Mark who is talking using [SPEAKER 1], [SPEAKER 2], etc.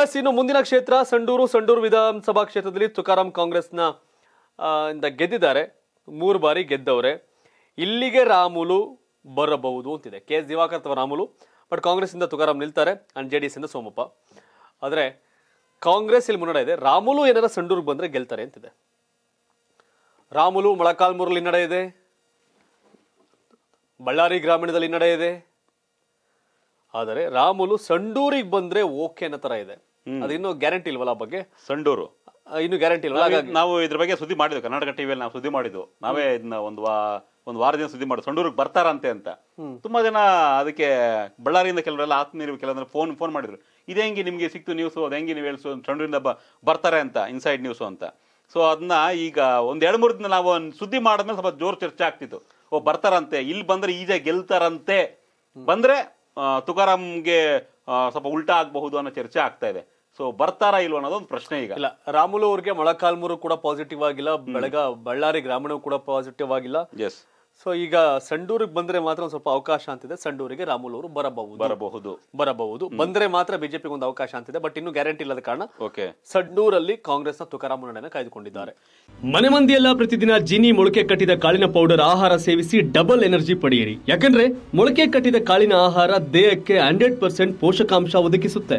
[SPEAKER 1] S ಇನ್ನು ಮುಂದಿನ ಕ್ಷೇತ್ರ ಸಂಡೂರು ಸಂಡೂರು ವಿಧಾನಸಭಾ ಕ್ಷೇತ್ರದಲ್ಲಿ ತುಕಾರಾಂ ಕಾಂಗ್ರೆಸ್ನ ಇಂದ ಗೆದ್ದಿದ್ದಾರೆ ಮೂರು ಬಾರಿ ಗೆದ್ದವ್ರೆ ಇಲ್ಲಿಗೆ ರಾಮುಲು ಬರಬಹುದು ಅಂತಿದೆ ಕೆ ಎಸ್ ದಿವಾಕರ್ ಅಥವಾ ರಾಮುಲು ಬಟ್ ಕಾಂಗ್ರೆಸ್ಸಿಂದ ತುಕಾರಾಮ್ ನಿಲ್ತಾರೆ ಅಂಡ್ ಜೆ ಡಿ ಇಂದ ಸೋಮಪ್ಪ ಆದರೆ ಕಾಂಗ್ರೆಸ್ ಇಲ್ಲಿ ಮುನ್ನಡೆ ಇದೆ ರಾಮುಲು ಏನಾರ ಸಂಡೂರ್ಗೆ ಬಂದರೆ ಗೆಲ್ತಾರೆ ಅಂತಿದೆ ರಾಮುಲು ಮೊಳಕಾಲ್ಮೂರಲ್ಲಿ ನಡೆ ಇದೆ ಬಳ್ಳಾರಿ ಗ್ರಾಮೀಣದಲ್ಲಿ ನಡೆ ಇದೆ ಆದರೆ ರಾಮುಲು ಸಂಡೂರಿಗೆ ಬಂದ್ರೆ ಓಕೆ ಅನ್ನೋ ತರ ಇದೆ ಅದಿನ್ನು ಗ್ಯಾರಂಟಿ ಇಲ್ವಲ್ಲ ಬಗ್ಗೆ ಸಂಡೂರು ಇನ್ನು ಗ್ಯಾರಂಟಿ ಇಲ್ಲ ನಾವು ಇದ್ರ
[SPEAKER 2] ಬಗ್ಗೆ ಸುದ್ದಿ ಮಾಡಿದ್ವಿ ಕರ್ನಾಟಕ ಟಿವಿಯಲ್ಲಿ ನಾವು ಸುದ್ದಿ ಮಾಡಿದ್ವು ನಾವೇ ಇದನ್ನ ಒಂದು ವಾ ಒಂದು ವಾರದಿಂದ ಸುದ್ದಿ ಮಾಡಿ ಸಂಡೂರಿಗೆ ಬರ್ತಾರಂತೆ ಅಂತ ತುಂಬಾ ಜನ ಅದಕ್ಕೆ ಬಳ್ಳಾರಿಯಿಂದ ಕೆಲವರೆಲ್ಲ ಆತ್ಮೀಯ ಕೆಲವಂದ್ರೆ ಫೋನ್ ಫೋನ್ ಮಾಡಿದ್ರು ಇದೆ ಹೆಂಗೆ ನಿಮಗೆ ಸಿಕ್ತು ನ್ಯೂಸ್ ಅದು ಹೆಂಗೆ ನೀವು ಹೇಳಿಸು ಸಂಡೂರಿಂದ ಬರ್ತಾರೆ ಅಂತ ಇನ್ಸೈಡ್ ನ್ಯೂಸು ಅಂತ ಸೊ ಅದನ್ನ ಈಗ ಒಂದ್ ಎರಡು ಮೂರು ದಿನ ನಾವು ಸುದ್ದಿ ಮಾಡಿದ್ಮೇಲೆ ಸ್ವಲ್ಪ ಜೋರ್ ಚರ್ಚೆ ಆಗ್ತಿತ್ತು ಓ ಬರ್ತಾರಂತೆ ಇಲ್ಲಿ ಬಂದ್ರೆ ಈಜಾಗಿ ಗೆಲ್ತಾರಂತೆ ಬಂದ್ರೆ ತುಕಾರಾಮ್ಗೆ ಸ್ವಲ್ಪ ಉಲ್ಟಾ ಆಗಬಹುದು ಅನ್ನೋ
[SPEAKER 1] ಚರ್ಚೆ ಆಗ್ತಾ ಇದೆ ಸೊ ಬರ್ತಾರಾ ಇಲ್ವ ಒಂದು ಪ್ರಶ್ನೆ ಈಗ ಇಲ್ಲ ರಾಮುಲು ಅವ್ರಿಗೆ ಮೊಳಕಾಲ್ಮೂರು ಕೂಡ ಪಾಸಿಟಿವ್ ಆಗಿಲ್ಲ ಬೆಳಗ ಬಳ್ಳಾರಿ ಗ್ರಾಮೀಣ ಕೂಡ ಪಾಸಿಟಿವ್ ಆಗಿಲ್ಲ ಎಸ್ ಸೊ ಈಗ ಸಂಡೂರಿಗೆ ಬಂದ್ರೆ ಮಾತ್ರ ಒಂದು ಸ್ವಲ್ಪ ಅವಕಾಶ ಅಂತಿದೆ ಸಂಡೂರಿಗೆ ರಾಮುಲ್ ಅವರು ಬರಬಹುದು ಬರಬಹುದು ಬರಬಹುದು ಬಂದ್ರೆ ಮಾತ್ರ ಬಿಜೆಪಿಗೆ ಒಂದು ಅವಕಾಶ ಅಂತಿದೆ ಬಟ್ ಇನ್ನು ಗ್ಯಾರಂಟಿ ಇಲ್ಲದ ಕಾರಣ ಓಕೆ ಸಂಡೂರಲ್ಲಿ ಕಾಂಗ್ರೆಸ್ ನ ತುಕಾರಾಮ ಮುನ್ನಡೆಯನ್ನು ಕಾಯ್ದುಕೊಂಡಿದ್ದಾರೆ ಮನೆ ಮಂದಿಯೆಲ್ಲ ಪ್ರತಿದಿನ ಜಿನಿ ಮೊಳಕೆ ಕಟ್ಟಿದ ಕಾಳಿನ ಪೌಡರ್ ಆಹಾರ ಸೇವಿಸಿ ಡಬಲ್ ಎನರ್ಜಿ ಪಡೆಯಿರಿ ಯಾಕಂದ್ರೆ ಮೊಳಕೆ ಕಟ್ಟಿದ ಕಾಳಿನ ಆಹಾರ ದೇಹಕ್ಕೆ ಹಂಡ್ರೆಡ್ ಪರ್ಸೆಂಟ್ ಪೋಷಕಾಂಶ ಒದಗಿಸುತ್ತೆ